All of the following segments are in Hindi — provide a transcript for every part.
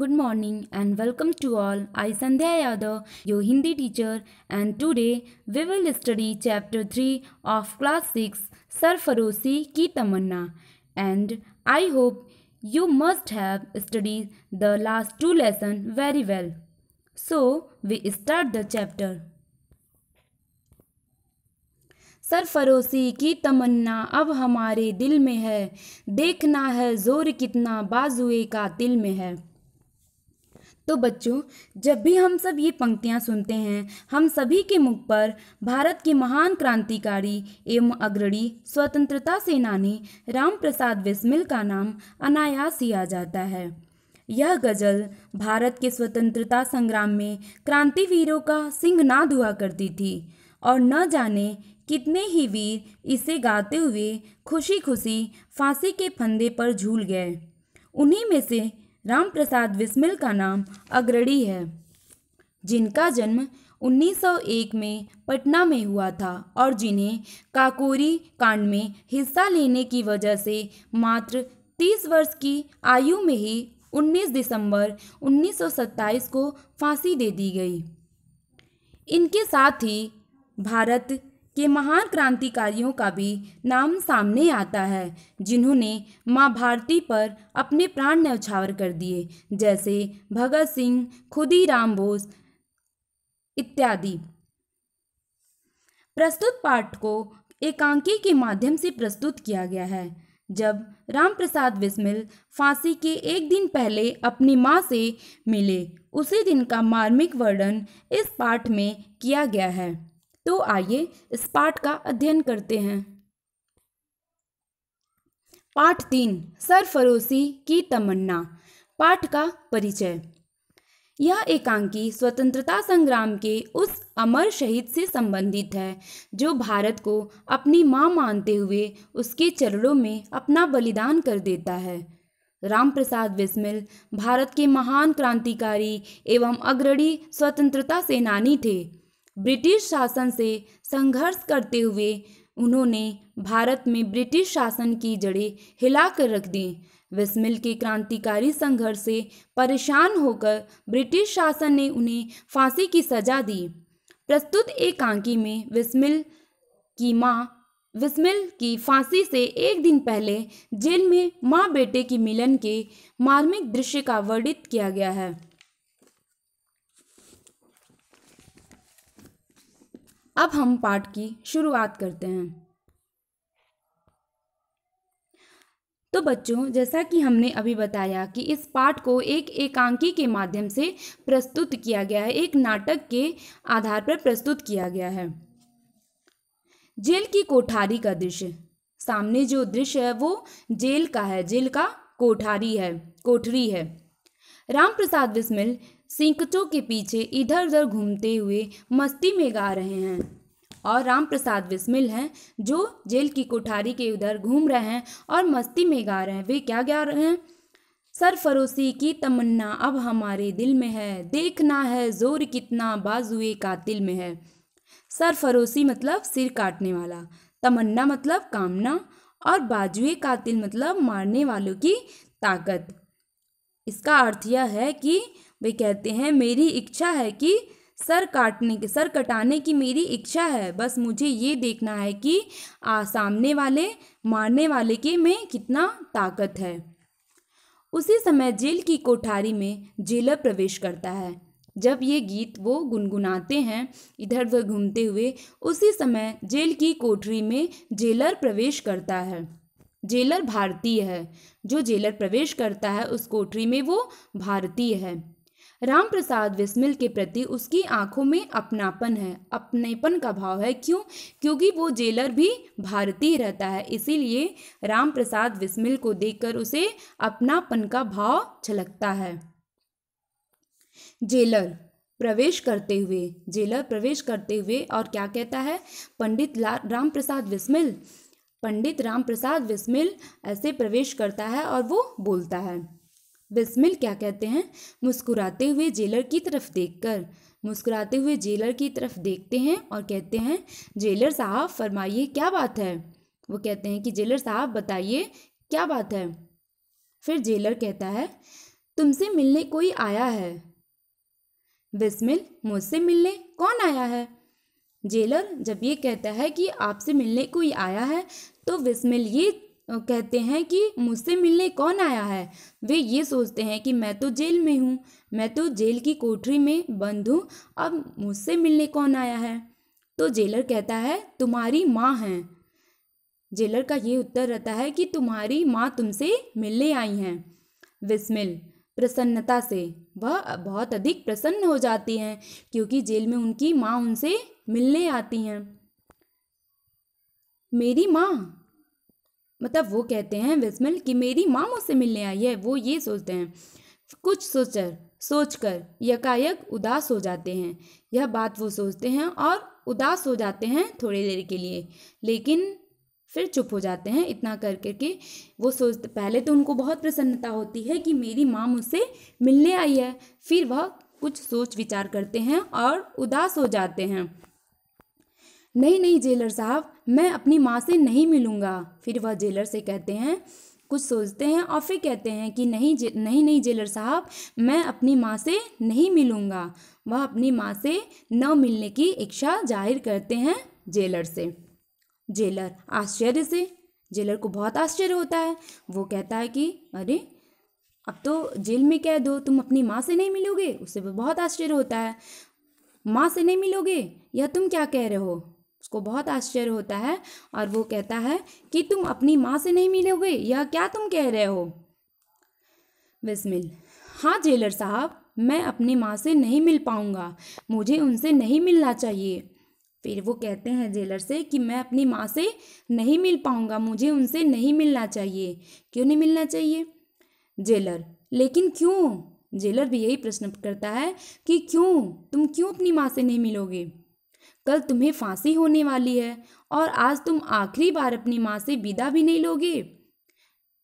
good morning and welcome to all I Sandhya Yadav your Hindi teacher and today we will study chapter three of class six Sarfaroshi ki Tamanna and I hope you must have study the last two lesson very well so we start the chapter Sarfaroshi ki Tamanna अब हमारे दिल में है देखना है जोर कितना बाजुए का दिल में है तो बच्चों जब भी हम सब ये पंक्तियाँ सुनते हैं हम सभी के मुख पर भारत के महान क्रांतिकारी एवं अग्रणी स्वतंत्रता सेनानी राम प्रसाद बिस्मिल का नाम अनायास ही आ जाता है यह गज़ल भारत के स्वतंत्रता संग्राम में क्रांतिवीरों का सिंह ना हुआ करती थी और न जाने कितने ही वीर इसे गाते हुए खुशी खुशी फांसी के फंदे पर झूल गए उन्हीं में से रामप्रसाद बिस्मिल का नाम अग्रणी है जिनका जन्म 1901 में पटना में हुआ था और जिन्हें काकोरी कांड में हिस्सा लेने की वजह से मात्र 30 वर्ष की आयु में ही 19 दिसंबर 1927 को फांसी दे दी गई इनके साथ ही भारत के महान क्रांतिकारियों का भी नाम सामने आता है जिन्होंने मां भारती पर अपने प्राण न्यौछावर कर दिए जैसे भगत सिंह खुदी राम बोस इत्यादि प्रस्तुत पाठ को एकांकी के माध्यम से प्रस्तुत किया गया है जब रामप्रसाद बिस्मिल फांसी के एक दिन पहले अपनी मां से मिले उसी दिन का मार्मिक वर्णन इस पाठ में किया गया है तो आइए इस पाठ का अध्ययन करते हैं पाठ तीन सरफरोशी की तमन्ना पाठ का परिचय यह एकांकी स्वतंत्रता संग्राम के उस अमर शहीद से संबंधित है जो भारत को अपनी मां मानते हुए उसके चरणों में अपना बलिदान कर देता है राम प्रसाद बिस्मिल भारत के महान क्रांतिकारी एवं अग्रणी स्वतंत्रता सेनानी थे ब्रिटिश शासन से संघर्ष करते हुए उन्होंने भारत में ब्रिटिश शासन की जड़ें हिला कर रख दी विस्मिल के क्रांतिकारी संघर्ष से परेशान होकर ब्रिटिश शासन ने उन्हें फांसी की सजा दी प्रस्तुत एकांकी में विस्मिल की माँ विस्मिल की फांसी से एक दिन पहले जेल में माँ बेटे की मिलन के मार्मिक दृश्य का वर्णित किया गया है अब हम पाठ की शुरुआत करते हैं तो बच्चों जैसा कि हमने अभी बताया कि इस पाठ को एक एकांकी के माध्यम से प्रस्तुत किया गया है एक नाटक के आधार पर प्रस्तुत किया गया है जेल की कोठारी का दृश्य सामने जो दृश्य है वो जेल का है जेल का कोठारी है कोठरी है रामप्रसाद प्रसाद बिस्मिल सिंकचों के पीछे इधर उधर घूमते हुए मस्ती में गा रहे हैं और राम प्रसाद बिस्मिल हैं जो जेल की कोठारी के उधर घूम रहे हैं और मस्ती में गा रहे हैं वे क्या गा रहे हैं सरफरोशी की तमन्ना अब हमारे दिल में है देखना है जोर कितना बाजुए कातिल में है सरफरोशी मतलब सिर काटने वाला तमन्ना मतलब कामना और बाजुए कातिल मतलब मारने वालों की ताकत इसका अर्थ यह है कि वे कहते हैं मेरी इच्छा है कि सर काटने के सर कटाने की मेरी इच्छा है बस मुझे ये देखना है कि आ, सामने वाले मारने वाले के में कितना ताकत है उसी समय जेल की कोठारी में जेलर प्रवेश करता है जब ये गीत वो गुनगुनाते हैं इधर उधर घूमते हुए उसी समय जेल की कोठरी में जेलर प्रवेश करता है जेलर भारतीय है जो जेलर प्रवेश करता है उस कोठरी में वो भारतीय है रामप्रसाद विस्मिल के प्रति उसकी आंखों में अपनापन है अपनेपन का भाव है क्यों क्योंकि वो जेलर भी भारतीय रहता है इसीलिए रामप्रसाद विस्मिल को देखकर उसे अपनापन का भाव छलकता है जेलर प्रवेश करते हुए जेलर प्रवेश करते हुए और क्या कहता है पंडित राम प्रसाद विस्मिल पंडित राम प्रसाद बिस्मिल ऐसे प्रवेश करता है और वो बोलता है बिस्मिल क्या कहते हैं मुस्कुराते हुए जेलर की तरफ देखकर मुस्कुराते हुए जेलर की तरफ देखते हैं और कहते हैं जेलर साहब फरमाइए क्या बात है वो कहते हैं कि जेलर साहब बताइए क्या बात है फिर जेलर कहता है तुमसे मिलने कोई आया है बिस्मिल मुझसे मिलने कौन आया है जेलर जब ये कहता है कि आपसे मिलने कोई आया है तो बिस्मिल ये कहते हैं कि मुझसे मिलने कौन आया है वे ये सोचते हैं कि मैं तो जेल में हूँ मैं तो जेल की कोठरी में बंद हूँ अब मुझसे मिलने कौन आया है तो जेलर कहता है तुम्हारी माँ हैं जेलर का ये उत्तर रहता है कि तुम्हारी माँ तुमसे मिलने आई हैं विस्मिल प्रसन्नता से वह बहुत अधिक प्रसन्न हो जाती हैं क्योंकि जेल में उनकी माँ उनसे मिलने आती हैं मेरी माँ मतलब वो कहते हैं विस्मिल कि मेरी माँ मुझसे मिलने आई है वो ये सोचते हैं कुछ सोचकर सोचकर यकायक उदास हो जाते हैं यह बात वो सोचते हैं और उदास हो जाते हैं थोड़ी देर के लिए लेकिन फिर चुप हो जाते हैं इतना कर करके वो सोचते पहले तो उनको बहुत प्रसन्नता होती है कि मेरी माँ मुझसे मिलने आई है फिर वह कुछ सोच विचार करते हैं और उदास हो जाते हैं नहीं नहीं जेलर साहब मैं अपनी माँ से नहीं मिलूँगा फिर वह जेलर से कहते हैं कुछ सोचते हैं और फिर कहते हैं कि नहीं जे, नहीं नहीं जेलर साहब मैं अपनी माँ से नहीं मिलूँगा वह अपनी माँ से न मिलने की इच्छा जाहिर करते हैं जेलर से जेलर आश्चर्य से जेलर को बहुत आश्चर्य होता है वो कहता है कि अरे अब तो जेल में कह दो तुम अपनी माँ से नहीं मिलोगे उससे बहुत आश्चर्य होता है माँ से नहीं मिलोगे या तुम क्या कह रहे हो उसको बहुत आश्चर्य होता है और वो कहता है कि तुम अपनी माँ से नहीं मिलोगे यह क्या तुम कह रहे हो बिस्मिल हाँ जेलर साहब मैं अपनी माँ से नहीं मिल पाऊँगा मुझे उनसे नहीं मिलना चाहिए फिर वो कहते हैं जेलर से कि मैं अपनी माँ से नहीं मिल पाऊँगा मुझे उनसे नहीं मिलना चाहिए क्यों नहीं मिलना चाहिए जेलर लेकिन क्यों जेलर भी यही प्रश्न करता है कि क्यों तुम क्यों अपनी माँ से नहीं मिलोगे कल तुम्हें फांसी होने वाली है और आज तुम आखिरी बार अपनी माँ से विदा भी नहीं लोगे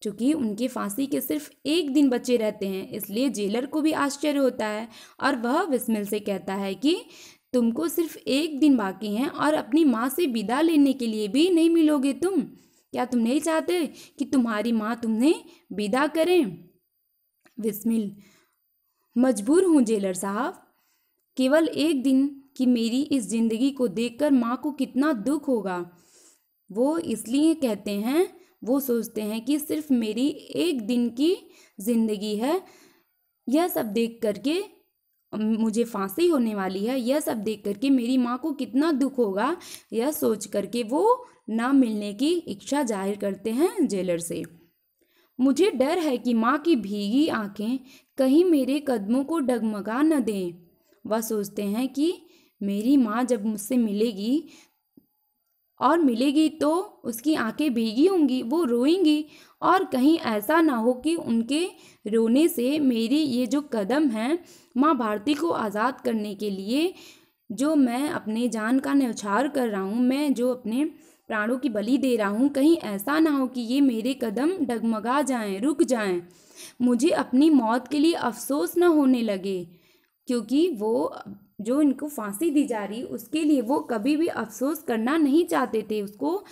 चूँकि उनके फांसी के सिर्फ एक दिन बचे रहते हैं इसलिए जेलर को भी आश्चर्य होता है और वह विस्मिल से कहता है कि तुमको सिर्फ एक दिन बाकी हैं और अपनी माँ से विदा लेने के लिए भी नहीं मिलोगे तुम क्या तुम नहीं चाहते कि तुम्हारी माँ तुमने विदा करें विस्मिल मजबूर हूँ जेलर साहब केवल एक दिन कि मेरी इस ज़िंदगी को देखकर माँ को कितना दुख होगा वो इसलिए कहते हैं वो सोचते हैं कि सिर्फ मेरी एक दिन की ज़िंदगी है यह सब देख करके मुझे फांसी होने वाली है यह सब देख करके मेरी माँ को कितना दुख होगा यह सोच करके वो ना मिलने की इच्छा जाहिर करते हैं जेलर से मुझे डर है कि माँ की भीगी आंखें कहीं मेरे कदमों को डगमगा न दें वह सोचते हैं कि मेरी माँ जब मुझसे मिलेगी और मिलेगी तो उसकी आंखें भीगी होंगी वो रोएंगी और कहीं ऐसा ना हो कि उनके रोने से मेरी ये जो कदम हैं माँ भारती को आज़ाद करने के लिए जो मैं अपने जान का न्यौछार कर रहा हूँ मैं जो अपने प्राणों की बलि दे रहा हूँ कहीं ऐसा ना हो कि ये मेरे कदम डगमगा जाएं रुक जाएं मुझे अपनी मौत के लिए अफसोस ना होने लगे क्योंकि वो जो इनको फांसी दी जा रही उसके लिए वो कभी भी अफसोस करना नहीं चाहते थे उसको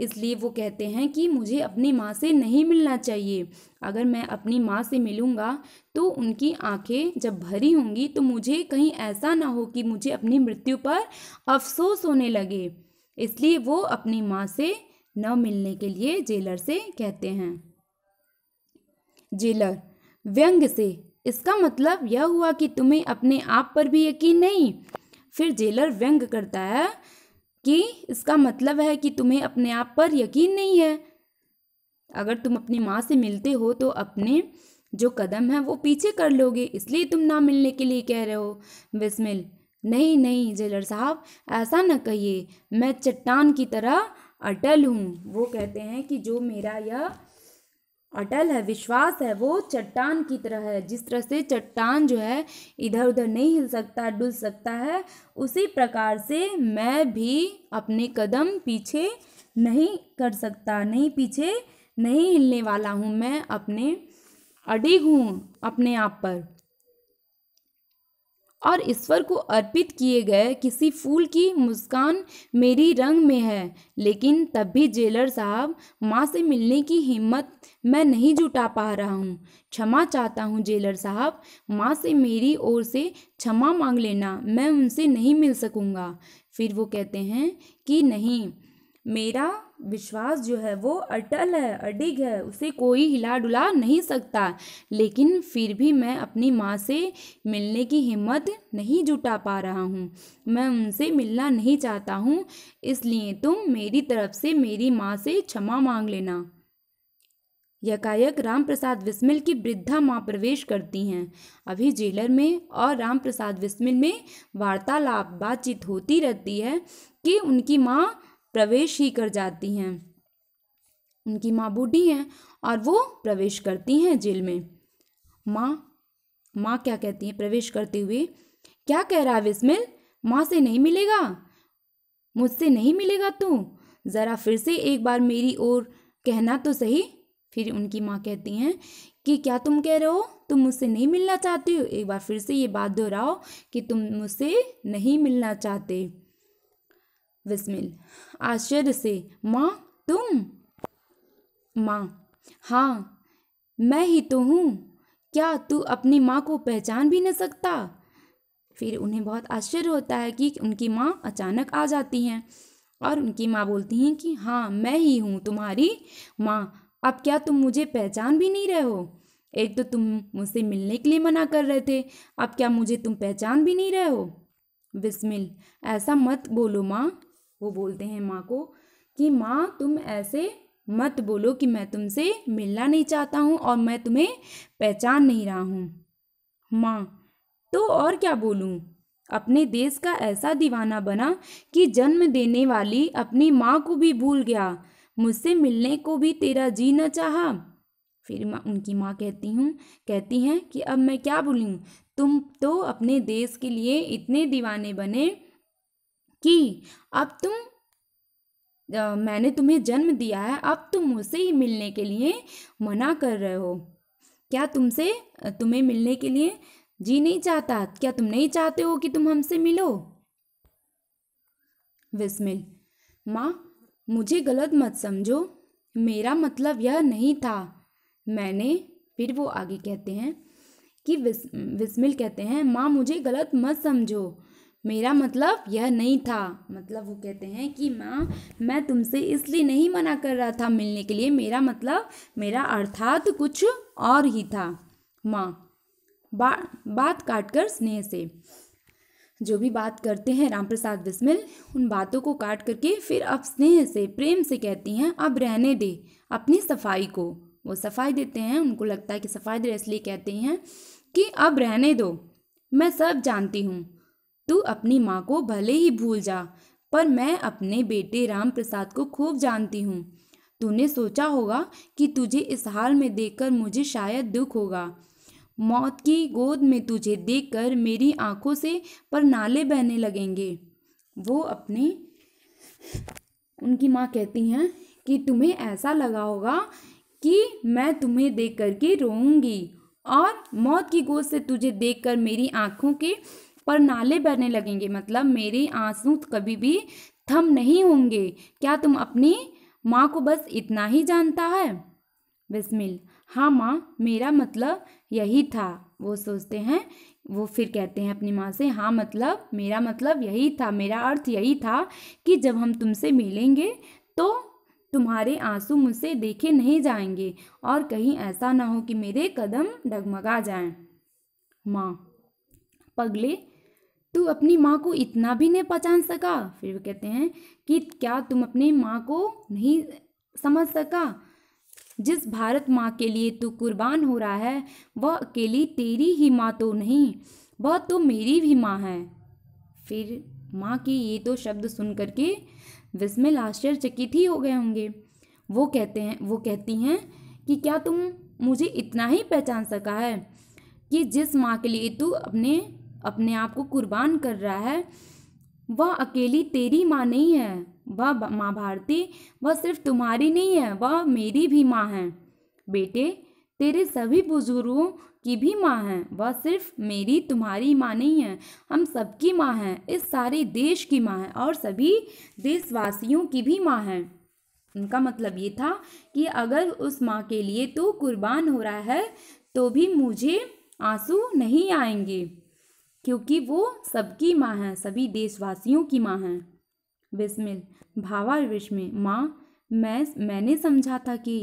इसलिए वो कहते हैं कि मुझे अपनी माँ से नहीं मिलना चाहिए अगर मैं अपनी माँ से मिलूँगा तो उनकी आंखें जब भरी होंगी तो मुझे कहीं ऐसा ना हो कि मुझे अपनी मृत्यु पर अफसोस होने लगे इसलिए वो अपनी माँ से न मिलने के लिए जेलर से कहते हैं जेलर व्यंग से इसका मतलब यह हुआ कि तुम्हें अपने आप पर भी यकीन नहीं फिर जेलर व्यंग करता है कि इसका मतलब है कि तुम्हें अपने आप पर यकीन नहीं है अगर तुम अपनी माँ से मिलते हो तो अपने जो कदम है वो पीछे कर लोगे इसलिए तुम ना मिलने के लिए कह रहे हो बिस्मिल नहीं नहीं जेलर साहब ऐसा ना कहिए मैं चट्टान की तरह अटल हूँ वो कहते हैं कि जो मेरा यह अटल है विश्वास है वो चट्टान की तरह है जिस तरह से चट्टान जो है इधर उधर नहीं हिल सकता डुल सकता है उसी प्रकार से मैं भी अपने कदम पीछे नहीं कर सकता नहीं पीछे नहीं हिलने वाला हूँ मैं अपने अडिग हूँ अपने आप पर और ईश्वर को अर्पित किए गए किसी फूल की मुस्कान मेरी रंग में है लेकिन तब भी जेलर साहब माँ से मिलने की हिम्मत मैं नहीं जुटा पा रहा हूँ क्षमा चाहता हूँ जेलर साहब माँ से मेरी ओर से क्षमा मांग लेना मैं उनसे नहीं मिल सकूँगा फिर वो कहते हैं कि नहीं मेरा विश्वास जो है वो अटल है अडिग है उसे कोई हिला डुला नहीं सकता लेकिन फिर भी मैं अपनी माँ से मिलने की हिम्मत नहीं जुटा पा रहा हूँ मैं उनसे मिलना नहीं चाहता हूँ इसलिए तुम मेरी तरफ से मेरी माँ से क्षमा मांग लेना यकायक रामप्रसाद विस्मिल की वृद्धा माँ प्रवेश करती हैं अभी जेलर में और रामप्रसाद विस्मिल में वार्तालाप बातचीत होती रहती है कि उनकी माँ प्रवेश ही कर जाती हैं उनकी माँ बूढ़ी हैं और वो प्रवेश करती हैं जेल में माँ माँ क्या कहती हैं प्रवेश करते हुए क्या कह रहा है विस्मिल माँ से नहीं मिलेगा मुझसे नहीं मिलेगा तू ज़रा फिर से एक बार मेरी ओर कहना तो सही फिर उनकी माँ कहती हैं कि क्या तुम कह रहे हो तुम मुझसे नहीं मिलना चाहते हो एक बार फिर से ये बात दोहराओ कि तुम मुझसे नहीं मिलना चाहते विस्मिल आश्चर्य से माँ तुम माँ हाँ मैं ही तो हूँ क्या तू अपनी माँ को पहचान भी नहीं सकता फिर उन्हें बहुत आश्चर्य होता है कि उनकी माँ अचानक आ जाती हैं और उनकी माँ बोलती हैं कि हाँ मैं ही हूँ तुम्हारी माँ अब क्या तुम मुझे पहचान भी नहीं रहे हो एक तो तुम मुझसे मिलने के लिए मना कर रहे थे अब क्या मुझे तुम पहचान भी नहीं रहे हो बिस्मिल ऐसा मत बोलो माँ वो बोलते हैं माँ को कि माँ तुम ऐसे मत बोलो कि मैं तुमसे मिलना नहीं चाहता हूँ और मैं तुम्हें पहचान नहीं रहा हूँ माँ तो और क्या बोलूँ अपने देश का ऐसा दीवाना बना कि जन्म देने वाली अपनी माँ को भी भूल गया मुझसे मिलने को भी तेरा जी न चाह फिर मैं उनकी माँ कहती हूँ कहती हैं कि अब मैं क्या बोलूँ तुम तो अपने देश के लिए इतने दीवाने बने कि अब तुम आ, मैंने तुम्हें जन्म दिया है अब तुम मुझसे ही मिलने के लिए मना कर रहे हो क्या तुमसे तुम्हें मिलने के लिए जी नहीं चाहता क्या तुम नहीं चाहते हो कि तुम हमसे मिलो विस्मिल माँ मुझे गलत मत समझो मेरा मतलब यह नहीं था मैंने फिर वो आगे कहते हैं कि विस्मिल कहते हैं माँ मुझे गलत मत समझो मेरा मतलब यह नहीं था मतलब वो कहते हैं कि माँ मैं तुमसे इसलिए नहीं मना कर रहा था मिलने के लिए मेरा मतलब मेरा अर्थात कुछ और ही था माँ बा, बात काट कर स्नेह से जो भी बात करते हैं रामप्रसाद बिस्मिल उन बातों को काट करके फिर अब स्नेह से प्रेम से कहती हैं अब रहने दे अपनी सफाई को वो सफाई देते हैं उनको लगता है कि सफाई दे इसलिए कहते हैं कि अब रहने दो मैं सब जानती हूँ तू अपनी माँ को भले ही भूल जा पर मैं अपने बेटे राम प्रसाद को खूब जानती हूँ तूने सोचा होगा कि तुझे इस हाल में देखकर मुझे शायद दुख होगा मौत की गोद में तुझे देखकर मेरी आंखों से पर नाले बहने लगेंगे वो अपने उनकी माँ कहती हैं कि तुम्हें ऐसा लगा होगा कि मैं तुम्हें देख कर के रोऊंगी और मौत की गोद से तुझे देखकर मेरी आंखों के पर नाले बहने लगेंगे मतलब मेरे आंसू कभी भी थम नहीं होंगे क्या तुम अपनी माँ को बस इतना ही जानता है बिस्मिल हाँ माँ मेरा मतलब यही था वो सोचते हैं वो फिर कहते हैं अपनी माँ से हाँ मतलब मेरा मतलब यही था मेरा अर्थ यही था कि जब हम तुमसे मिलेंगे तो तुम्हारे आंसू मुझसे देखे नहीं जाएंगे और कहीं ऐसा ना हो कि मेरे कदम डगमगा जाएं माँ पगले तू अपनी माँ को इतना भी नहीं पहचान सका फिर वो कहते हैं कि क्या तुम अपनी माँ को नहीं समझ सका जिस भारत माँ के लिए तू कुर्बान हो रहा है वह अकेली तेरी ही माँ तो नहीं वह तो मेरी भी माँ है फिर माँ की ये तो शब्द सुन करके विस्मिल आश्चर्यचकित ही हो गए होंगे वो कहते हैं वो कहती हैं कि क्या तुम मुझे इतना ही पहचान सका है कि जिस माँ के लिए तू अपने अपने आप को कुर्बान कर रहा है वह अकेली तेरी माँ नहीं है वह माँ भारती वह सिर्फ तुम्हारी नहीं है वह मेरी भी माँ है बेटे तेरे सभी बुजुर्गों की भी माँ है वह सिर्फ मेरी तुम्हारी माँ नहीं है हम सबकी माँ हैं इस सारे देश की माँ है और सभी देशवासियों की भी माँ है उनका मतलब ये था कि अगर उस माँ के लिए तो कुर्बान हो रहा है तो भी मुझे आंसू नहीं आएंगे क्योंकि वो सबकी माँ है सभी देशवासियों की माँ है बिस्मिल भावावेश में माँ मैं मैंने समझा था कि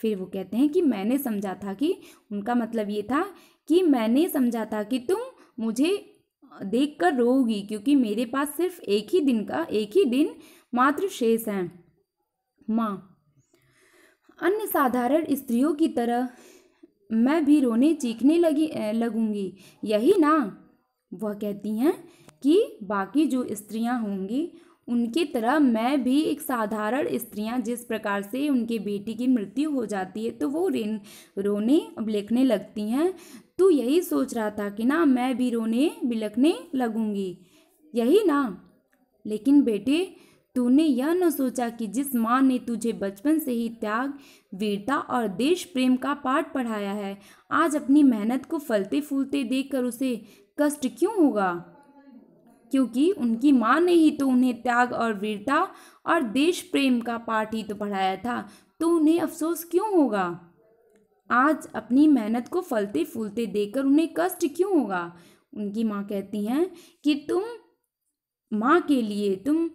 फिर वो कहते हैं कि मैंने समझा था कि उनका मतलब ये था कि मैंने समझा था कि तुम मुझे देख कर रोगी क्योंकि मेरे पास सिर्फ एक ही दिन का एक ही दिन मात्र शेष है माँ अन्य साधारण स्त्रियों की तरह मैं भी रोने चीखने लगी लगूंगी यही ना वह कहती हैं कि बाकी जो स्त्रियां होंगी उनकी तरह मैं भी एक साधारण स्त्रियां जिस प्रकार से उनके बेटी की मृत्यु हो जाती है तो वो रिन रोने बिलखने लगती हैं तो यही सोच रहा था कि ना मैं भी रोने बिलखने लगूंगी यही ना लेकिन बेटे तूने यह न सोचा कि जिस माँ ने तुझे बचपन से ही त्याग वीरता और देश प्रेम का पाठ पढ़ाया है आज अपनी मेहनत को फलते फूलते देखकर उसे कष्ट क्यों होगा क्योंकि उनकी माँ ने ही तो उन्हें त्याग और वीरता और देश प्रेम का पाठ ही तो पढ़ाया था तो उन्हें अफसोस क्यों होगा आज अपनी मेहनत को फलते फूलते देखकर उन्हें कष्ट क्यों होगा उनकी माँ कहती हैं कि तुम माँ के लिए तुम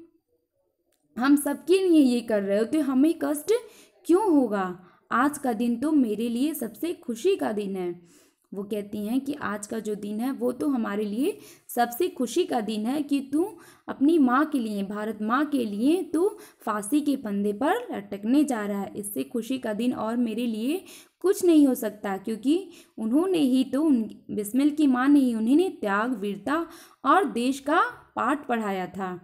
हम सबके लिए ये कर रहे हो कि हमें कष्ट क्यों होगा आज का दिन तो मेरे लिए सबसे खुशी का दिन है वो कहती हैं कि आज का जो दिन है वो तो हमारे लिए सबसे खुशी का दिन है कि तू अपनी माँ के लिए भारत माँ के लिए तू फांसी के पंधे पर लटकने जा रहा है इससे खुशी का दिन और मेरे लिए कुछ नहीं हो सकता क्योंकि उन्होंने ही तो उन बिस्मिल की माँ ने ही उन्हें त्याग वीरता और देश का पाठ पढ़ाया था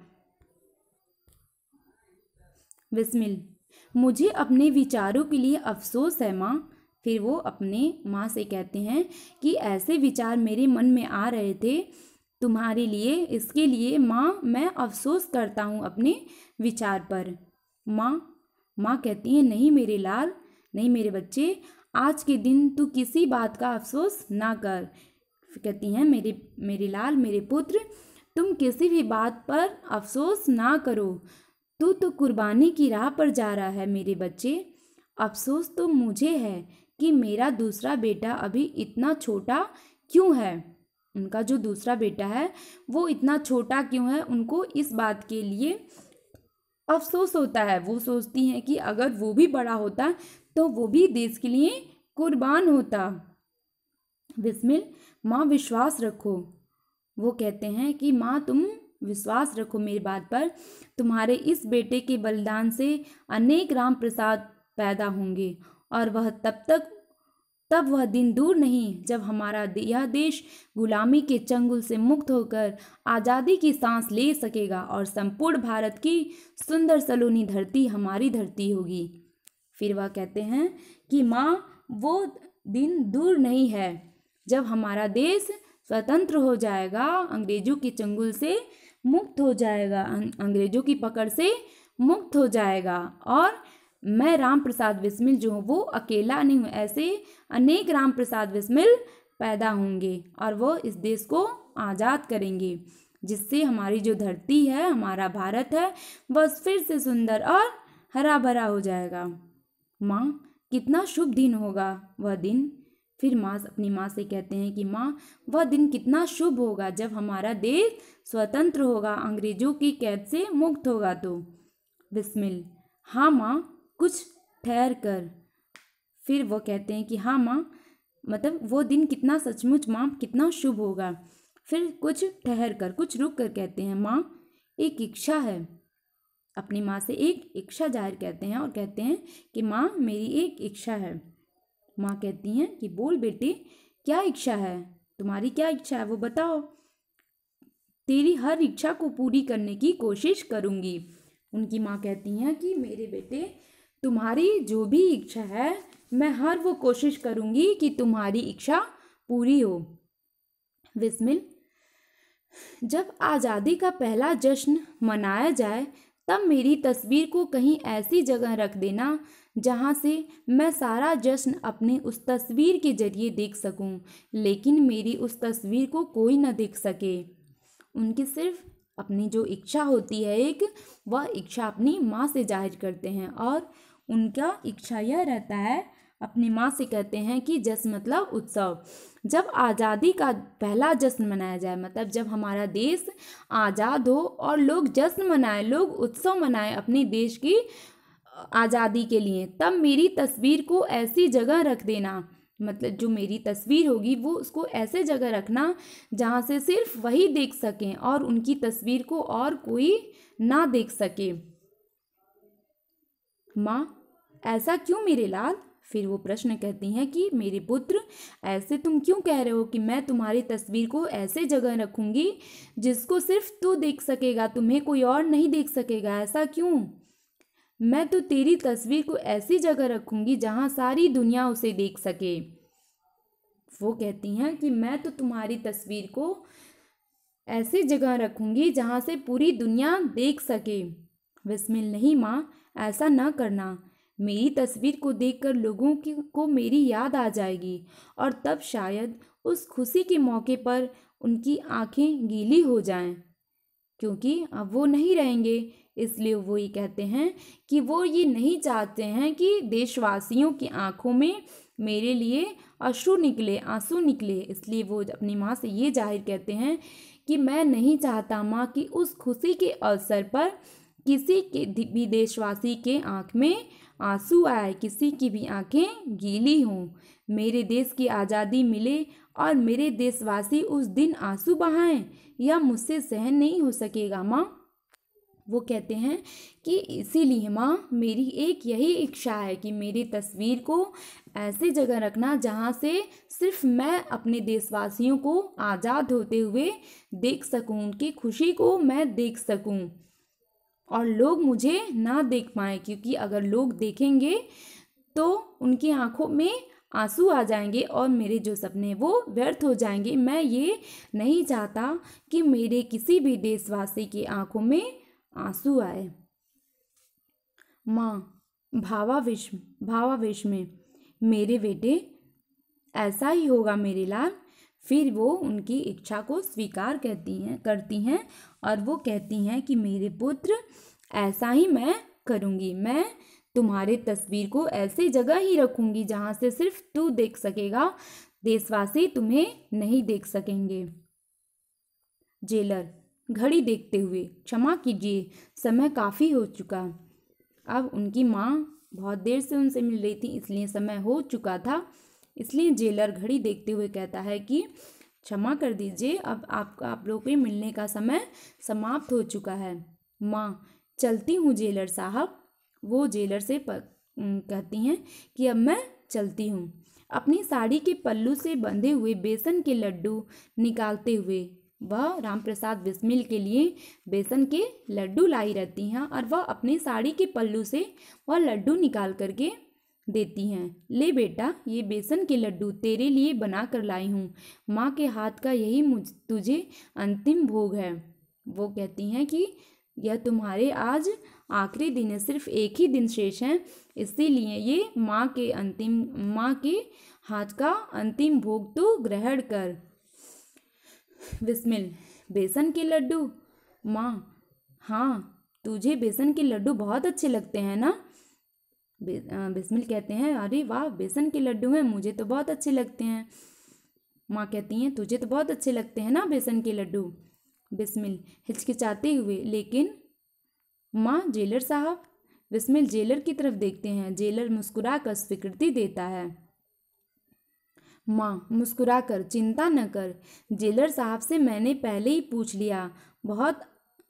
बिस्मिल मुझे अपने विचारों के लिए अफसोस है माँ फिर वो अपने माँ से कहते हैं कि ऐसे विचार मेरे मन में आ रहे थे तुम्हारे लिए इसके लिए माँ मैं अफसोस करता हूँ अपने विचार पर माँ माँ कहती हैं नहीं मेरे लाल नहीं मेरे बच्चे आज के दिन तू किसी बात का अफसोस ना कर कहती हैं मेरे मेरे लाल मेरे पुत्र तुम किसी भी बात पर अफसोस ना करो तू तो कुर्बानी की राह पर जा रहा है मेरे बच्चे अफसोस तो मुझे है कि मेरा दूसरा बेटा अभी इतना छोटा क्यों है उनका जो दूसरा बेटा है वो इतना छोटा क्यों है उनको इस बात के लिए अफसोस होता है वो सोचती हैं कि अगर वो भी बड़ा होता तो वो भी देश के लिए कुर्बान होता बिस्मिल माँ विश्वास रखो वो कहते हैं कि माँ तुम विश्वास रखो मेरी बात पर तुम्हारे इस बेटे के बलिदान से अनेक राम प्रसाद पैदा होंगे और वह तब तक तब वह दिन दूर नहीं जब हमारा यह देश गुलामी के चंगुल से मुक्त होकर आज़ादी की सांस ले सकेगा और संपूर्ण भारत की सुंदर सलोनी धरती हमारी धरती होगी फिर वह कहते हैं कि माँ वो दिन दूर नहीं है जब हमारा देश स्वतंत्र हो जाएगा अंग्रेजों के चंगुल से मुक्त हो जाएगा अं-, अंग्रेजों की पकड़ से मुक्त हो जाएगा और मैं राम प्रसाद बिस्मिल जो हूँ वो अकेला नहीं हूँ ऐसे अनेक राम प्रसाद बिस्मिल पैदा होंगे और वो इस देश को आज़ाद करेंगे जिससे हमारी जो धरती है हमारा भारत है वह फिर से सुंदर और हरा भरा हो जाएगा माँ कितना शुभ दिन होगा वह दिन फिर माँ अपनी माँ से कहते हैं कि माँ वह दिन कितना शुभ होगा जब हमारा देश स्वतंत्र होगा अंग्रेजों की कैद से मुक्त होगा तो बिस्मिल हाँ माँ कुछ ठहर कर फिर वो कहते हैं कि हाँ माँ मतलब वो दिन कितना सचमुच माँ कितना शुभ होगा फिर कुछ ठहर कर कुछ रुक कर कहते हैं माँ एक इच्छा है अपनी माँ से एक इच्छा जाहिर कहते हैं और कहते हैं कि माँ मेरी एक इच्छा है माँ कहती हैं कि बोल बेटी क्या इच्छा है तुम्हारी क्या इच्छा है वो बताओ तेरी हर इच्छा को पूरी करने की कोशिश करूँगी उनकी माँ कहती हैं कि मेरे बेटे तुम्हारी जो भी इच्छा है मैं हर वो कोशिश करूँगी कि तुम्हारी इच्छा पूरी हो विस्मिल जब आज़ादी का पहला जश्न मनाया जाए तब मेरी तस्वीर को कहीं ऐसी जगह रख देना जहाँ से मैं सारा जश्न अपने उस तस्वीर के जरिए देख सकूँ लेकिन मेरी उस तस्वीर को कोई न देख सके उनकी सिर्फ अपनी जो इच्छा होती है एक वह इच्छा अपनी माँ से जाहिर करते हैं और उनका इच्छा यह रहता है अपनी माँ से कहते हैं कि जश्न मतलब उत्सव जब आज़ादी का पहला जश्न मनाया जाए मतलब जब हमारा देश आज़ाद हो और लोग जश्न मनाएं लोग उत्सव मनाएं अपने देश की आज़ादी के लिए तब मेरी तस्वीर को ऐसी जगह रख देना मतलब जो मेरी तस्वीर होगी वो उसको ऐसे जगह रखना जहाँ से सिर्फ वही देख सकें और उनकी तस्वीर को और कोई ना देख सके माँ ऐसा क्यों मेरे लाल फिर वो प्रश्न कहती हैं कि मेरे पुत्र ऐसे तुम क्यों कह रहे हो कि मैं तुम्हारी तस्वीर को ऐसे जगह रखूँगी जिसको सिर्फ तू देख सकेगा तुम्हें कोई और नहीं देख सकेगा ऐसा क्यों मैं तो तेरी तस्वीर को ऐसी जगह रखूँगी जहाँ सारी दुनिया उसे देख सके वो कहती हैं कि मैं तो तुम्हारी तस्वीर को ऐसी जगह रखूँगी जहाँ से पूरी दुनिया देख सके विस्मिल नहीं माँ ऐसा ना करना मेरी तस्वीर को देखकर लोगों की को मेरी याद आ जाएगी और तब शायद उस खुशी के मौके पर उनकी आंखें गीली हो जाएं क्योंकि अब वो नहीं रहेंगे इसलिए वो ये कहते हैं कि वो ये नहीं चाहते हैं कि देशवासियों की आंखों में मेरे लिए अश्रु निकले आंसू निकले इसलिए वो अपनी माँ से ये जाहिर कहते हैं कि मैं नहीं चाहता माँ कि उस खुशी के अवसर पर किसी के भी देशवासी के आँख में आंसू आए किसी की भी आंखें गीली हों मेरे देश की आज़ादी मिले और मेरे देशवासी उस दिन आंसू बहाएं यह मुझसे सहन नहीं हो सकेगा माँ वो कहते हैं कि इसीलिए माँ मेरी एक यही इच्छा है कि मेरी तस्वीर को ऐसे जगह रखना जहाँ से सिर्फ मैं अपने देशवासियों को आज़ाद होते हुए देख सकूँ उनकी खुशी को मैं देख सकूँ और लोग मुझे ना देख पाएँ क्योंकि अगर लोग देखेंगे तो उनकी आँखों में आंसू आ जाएंगे और मेरे जो सपने वो व्यर्थ हो जाएंगे मैं ये नहीं चाहता कि मेरे किसी भी देशवासी की आंखों में आंसू आए माँ भावावेश भावावेश में मेरे बेटे ऐसा ही होगा मेरे लाल फिर वो उनकी इच्छा को स्वीकार कहती हैं करती हैं और वो कहती हैं कि मेरे पुत्र ऐसा ही मैं करूँगी मैं तुम्हारे तस्वीर को ऐसी जगह ही रखूंगी जहाँ से सिर्फ तू देख सकेगा देशवासी तुम्हें नहीं देख सकेंगे जेलर घड़ी देखते हुए क्षमा कीजिए समय काफ़ी हो चुका अब उनकी माँ बहुत देर से उनसे मिल रही थी इसलिए समय हो चुका था इसलिए जेलर घड़ी देखते हुए कहता है कि क्षमा कर दीजिए अब आपका आप लोग के मिलने का समय समाप्त हो चुका है माँ चलती हूँ जेलर साहब वो जेलर से प, कहती हैं कि अब मैं चलती हूँ अपनी साड़ी के पल्लू से बंधे हुए बेसन के लड्डू निकालते हुए वह रामप्रसाद बिस्मिल के लिए बेसन के लड्डू लाई रहती हैं और वह अपने साड़ी के पल्लू से वह लड्डू निकाल करके देती हैं ले बेटा ये बेसन के लड्डू तेरे लिए बना कर लाई हूँ माँ के हाथ का यही मुझ तुझे अंतिम भोग है वो कहती हैं कि यह तुम्हारे आज आखिरी दिन है सिर्फ एक ही दिन शेष है इसीलिए ये माँ के अंतिम माँ के हाथ का अंतिम भोग तो ग्रहण कर विस्मिल बेसन के लड्डू माँ हाँ तुझे बेसन के लड्डू बहुत अच्छे लगते हैं ना बिस्मिल कहते हैं अरे वाह बेसन के लड्डू हैं मुझे तो बहुत अच्छे लगते हैं माँ कहती हैं तुझे तो बहुत अच्छे लगते हैं ना बेसन के लड्डू बिस्मिल हिचकिचाते हुए लेकिन माँ जेलर साहब बिस्मिल जेलर की तरफ देखते हैं जेलर मुस्कुरा कर स्वीकृति देता है माँ मुस्कुरा कर चिंता न कर जेलर साहब से मैंने पहले ही पूछ लिया बहुत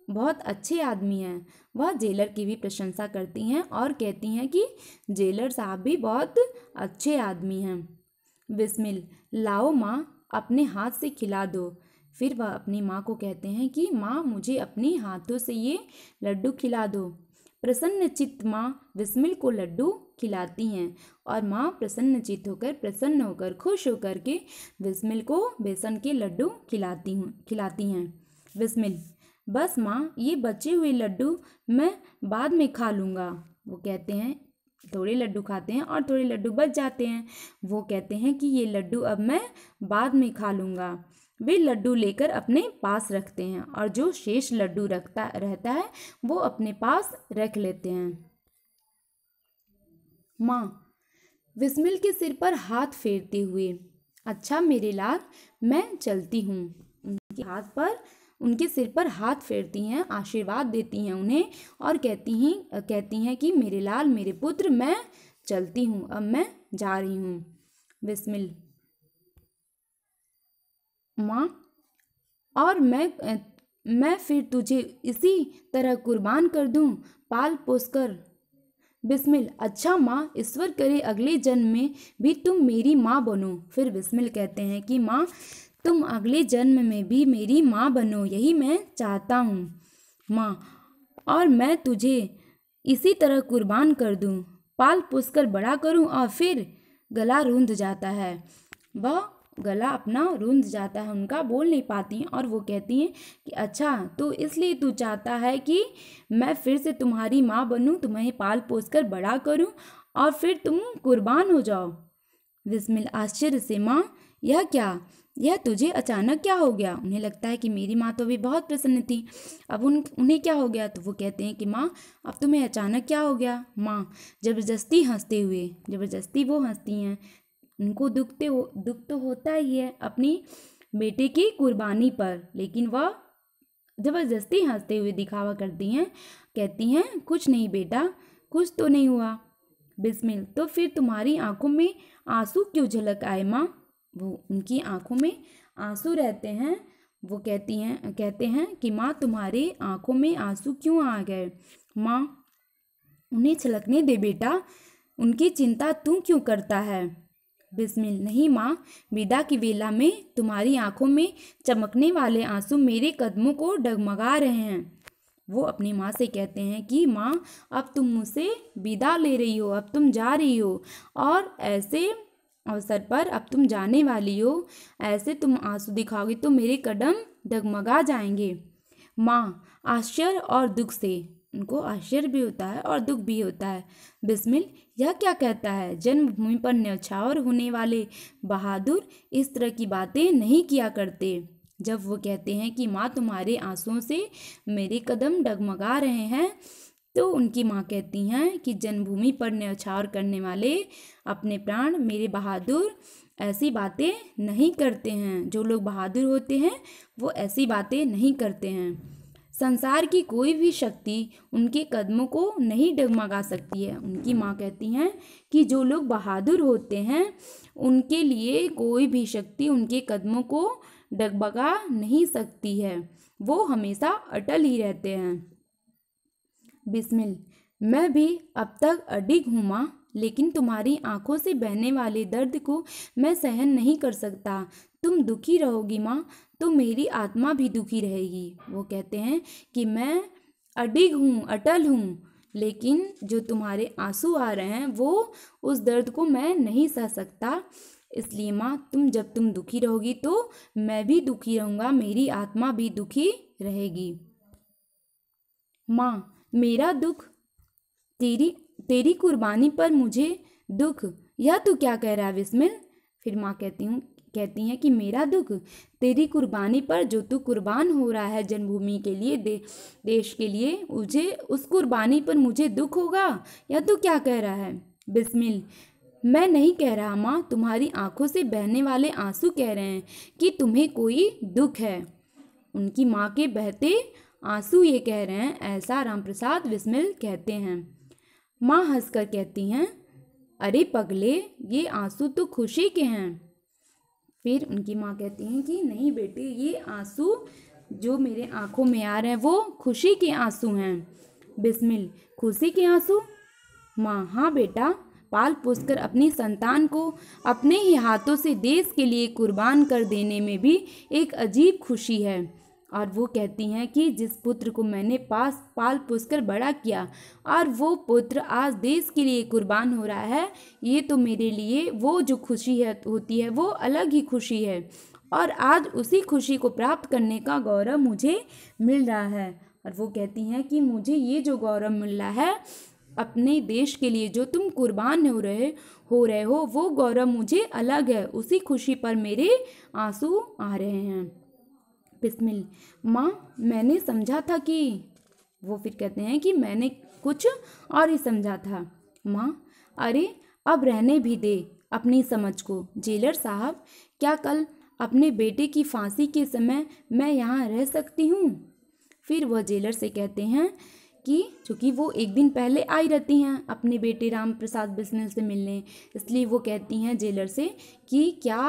बहुत अच्छे आदमी हैं वह जेलर की भी प्रशंसा करती हैं और कहती हैं कि जेलर साहब भी बहुत अच्छे आदमी हैं बिस्मिल लाओ माँ अपने हाथ से खिला दो फिर वह अपनी माँ को कहते हैं कि माँ मुझे अपने हाथों से ये लड्डू खिला दो प्रसन्न चित्त माँ विस्मिल को लड्डू खिलाती हैं और माँ प्रसन्न चित्त होकर प्रसन्न होकर खुश होकर के विस्मिल को बेसन के लड्डू खिलाती हूँ खिलाती हैं विस्मिल बस माँ ये बचे हुए लड्डू मैं बाद में खा लूँगा वो कहते हैं थोड़े लड्डू खाते हैं और थोड़े लड्डू बच जाते हैं वो कहते हैं कि ये लड्डू अब मैं बाद में खा लूँगा वे लड्डू लेकर अपने पास रखते हैं और जो शेष लड्डू रखता रहता है वो अपने पास रख लेते हैं माँ विस्मिल के सिर पर हाथ फेरते हुए अच्छा मेरे लाल मैं चलती हूँ उनके हाथ पर उनके सिर पर हाथ फेरती हैं आशीर्वाद देती हैं उन्हें और कहती हैं कहती हैं कि मेरे लाल मेरे पुत्र मैं चलती हूँ अब मैं जा रही हूँ बिस्मिल माँ और मैं मैं फिर तुझे इसी तरह कुर्बान कर दूँ पाल पोस कर बिस्मिल अच्छा माँ ईश्वर करे अगले जन्म में भी तुम मेरी माँ बनो फिर बिस्मिल कहते हैं कि माँ तुम अगले जन्म में भी मेरी माँ बनो यही मैं चाहता हूँ माँ और मैं तुझे इसी तरह कुर्बान कर दूँ पाल पोस कर बड़ा करूँ और फिर गला रूंध जाता है वह गला अपना रूंध जाता है उनका बोल नहीं पाती हैं और वो कहती हैं कि अच्छा तो इसलिए तू चाहता है कि मैं फिर से तुम्हारी माँ बनूँ तुम्हें पाल पोस कर बड़ा करूँ और फिर तुम कुर्बान हो जाओ बिस्मिल आश्चर्य से माँ यह क्या यह तुझे अचानक क्या हो गया उन्हें लगता है कि मेरी माँ तो अभी बहुत प्रसन्न थी अब उन उन्हें क्या हो गया तो वो कहते हैं कि माँ अब तुम्हें अचानक क्या हो गया माँ ज़बरदस्ती हंसते हुए ज़बरदस्ती वो हंसती हैं उनको दुख तो दुख तो होता ही है अपनी बेटे की कुर्बानी पर लेकिन वह ज़बरदस्ती हंसते हुए दिखावा करती हैं कहती हैं कुछ नहीं बेटा कुछ तो नहीं हुआ बिस्मिल तो फिर तुम्हारी आंखों में आंसू क्यों झलक आए माँ वो उनकी आंखों में आंसू रहते हैं वो कहती हैं कहते हैं कि माँ तुम्हारी आंखों में आंसू क्यों आ गए माँ उन्हें छलकने दे बेटा उनकी चिंता तू क्यों करता है बिस्मिल नहीं माँ विदा की वेला में तुम्हारी आंखों में चमकने वाले आंसू मेरे कदमों को डगमगा रहे हैं वो अपनी माँ से कहते हैं कि माँ अब तुम मुझसे विदा ले रही हो अब तुम जा रही हो और ऐसे अवसर पर अब तुम जाने वाली हो ऐसे तुम आंसू दिखाओगी तो मेरे कदम डगमगा जाएंगे माँ आश्चर्य और दुख से उनको आश्चर्य भी होता है और दुख भी होता है बिस्मिल यह क्या कहता है जन्मभूमि पर न्यौछावर होने वाले बहादुर इस तरह की बातें नहीं किया करते जब वो कहते हैं कि माँ तुम्हारे आंसुओं से मेरे कदम डगमगा रहे हैं तो उनकी माँ कहती हैं कि जन्मभूमि पर न्यौछावर करने वाले अपने प्राण मेरे बहादुर ऐसी बातें नहीं करते हैं जो लोग बहादुर होते हैं वो ऐसी बातें नहीं करते हैं संसार की कोई भी शक्ति उनके कदमों को नहीं डगमगा सकती है उनकी माँ कहती हैं कि जो लोग बहादुर होते हैं उनके लिए कोई भी शक्ति उनके कदमों को डगमगा नहीं सकती है वो हमेशा अटल ही रहते हैं बिस्मिल मैं भी अब तक अडिग हूँ माँ लेकिन तुम्हारी आंखों से बहने वाले दर्द को मैं सहन नहीं कर सकता तुम दुखी रहोगी माँ तो मेरी आत्मा भी दुखी रहेगी वो कहते हैं कि मैं अडिग हूँ अटल हूँ लेकिन जो तुम्हारे आंसू आ रहे हैं वो उस दर्द को मैं नहीं सह सकता इसलिए माँ तुम जब तुम दुखी रहोगी तो मैं भी दुखी रहूँगा मेरी आत्मा भी दुखी रहेगी माँ मेरा दुख तेरी तेरी कुर्बानी पर मुझे दुख यह तू क्या कह रहा है विस्मिल फिर माँ कहती हूँ कहती हैं कि मेरा दुख तेरी कुर्बानी पर जो तू कुर्बान हो रहा है जन्मभूमि के लिए दे, देश के लिए मुझे उस कुर्बानी पर मुझे दुख होगा या तू क्या कह रहा है बिस्मिल मैं नहीं कह रहा माँ तुम्हारी आंखों से बहने वाले आंसू कह रहे हैं कि तुम्हें कोई दुख है उनकी माँ के बहते आंसू ये कह रहे हैं ऐसा राम प्रसाद बिस्मिल कहते हैं माँ हंसकर कहती हैं अरे पगले ये आंसू तो खुशी के हैं फिर उनकी माँ कहती हैं कि नहीं बेटे ये आंसू जो मेरे आँखों में आ रहे हैं वो खुशी के आंसू हैं बिस्मिल खुशी के आंसू माँ हाँ बेटा पाल पोसकर अपनी संतान को अपने ही हाथों से देश के लिए कुर्बान कर देने में भी एक अजीब खुशी है और वो कहती हैं कि जिस पुत्र को मैंने पास पाल पोस कर बड़ा किया और वो पुत्र आज देश के लिए कुर्बान हो रहा है ये तो मेरे लिए वो जो खुशी है होती है वो अलग ही खुशी है और आज उसी खुशी को प्राप्त करने का गौरव मुझे मिल रहा है और वो कहती हैं कि मुझे ये जो गौरव मिल रहा है अपने देश के लिए जो तुम कुर्बान हो रहे हो रहे हो वो गौरव मुझे अलग है उसी खुशी पर मेरे आंसू आ रहे हैं बिस्मिल माँ मैंने समझा था कि वो फिर कहते हैं कि मैंने कुछ और ही समझा था माँ अरे अब रहने भी दे अपनी समझ को जेलर साहब क्या कल अपने बेटे की फांसी के समय मैं यहाँ रह सकती हूँ फिर वह जेलर से कहते हैं कि चूँकि वो एक दिन पहले आई रहती हैं अपने बेटे राम प्रसाद बिजनेस से मिलने इसलिए वो कहती हैं जेलर से कि क्या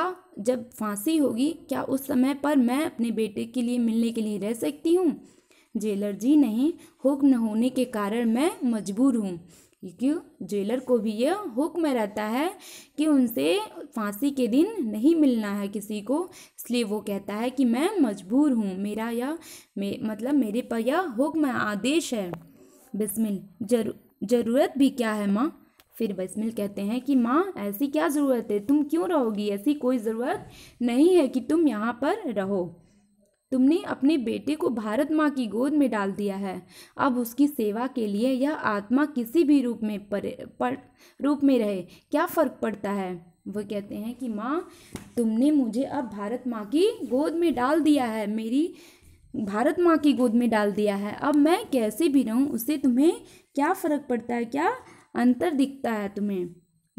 जब फांसी होगी क्या उस समय पर मैं अपने बेटे के लिए मिलने के लिए रह सकती हूँ जेलर जी नहीं हुक्म होने के कारण मैं मजबूर हूँ क्योंकि जेलर को भी यह हुक्म रहता है कि उनसे फांसी के दिन नहीं मिलना है किसी को इसलिए वो कहता है कि मैं मजबूर हूँ मेरा यह मे, मतलब मेरे पर यह हुक्म आदेश है बिस्मिल जरू ज़रूरत भी क्या है माँ फिर बसमिल कहते हैं कि माँ ऐसी क्या ज़रूरत है तुम क्यों रहोगी ऐसी कोई ज़रूरत नहीं है कि तुम यहाँ पर रहो तुमने अपने बेटे को भारत माँ की गोद में डाल दिया है अब उसकी सेवा के लिए यह आत्मा किसी भी रूप में पर, पर रूप में रहे क्या फ़र्क पड़ता है वह कहते हैं कि माँ तुमने मुझे अब भारत माँ की गोद में डाल दिया है मेरी भारत माँ की गोद में डाल दिया है अब मैं कैसे भी रहूँ उससे तुम्हें क्या फ़र्क पड़ता है क्या अंतर दिखता है तुम्हें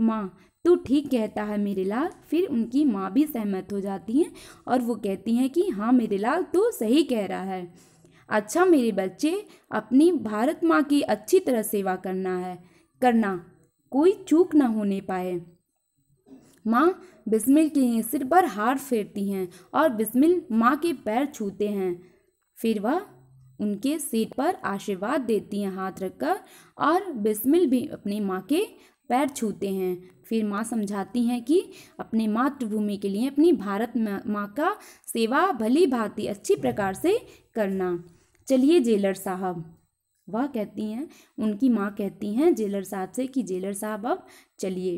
माँ तू ठीक कहता है मेरे लाल फिर उनकी माँ भी सहमत हो जाती हैं और वो कहती हैं कि हाँ मेरे लाल तू सही कह रहा है अच्छा मेरे बच्चे अपनी भारत माँ की अच्छी तरह सेवा करना है करना कोई चूक ना होने पाए माँ बिस्मिल के सिर पर हार फेरती हैं और बिस्मिल माँ के पैर छूते हैं फिर वह उनके सिर पर आशीर्वाद देती हैं हाथ रखकर और बिस्मिल भी अपनी माँ के पैर छूते हैं फिर माँ समझाती हैं कि अपने मातृभूमि के लिए अपनी भारत माँ का सेवा भली भांति अच्छी प्रकार से करना चलिए जेलर साहब वह कहती हैं उनकी माँ कहती हैं जेलर साहब से कि जेलर साहब अब चलिए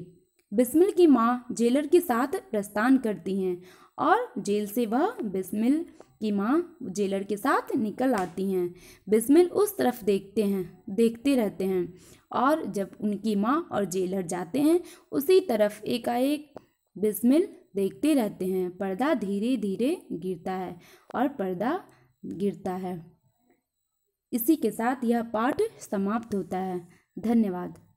बिस्मिल की माँ जेलर के साथ प्रस्थान करती हैं और जेल से वह बिस्मिल की माँ जेलर के साथ निकल आती हैं बिस्मिल उस तरफ देखते हैं देखते रहते हैं और जब उनकी माँ और जेलर जाते हैं उसी तरफ एकाएक बिस्मिल देखते रहते हैं पर्दा धीरे धीरे गिरता है और पर्दा गिरता है इसी के साथ यह पाठ समाप्त होता है धन्यवाद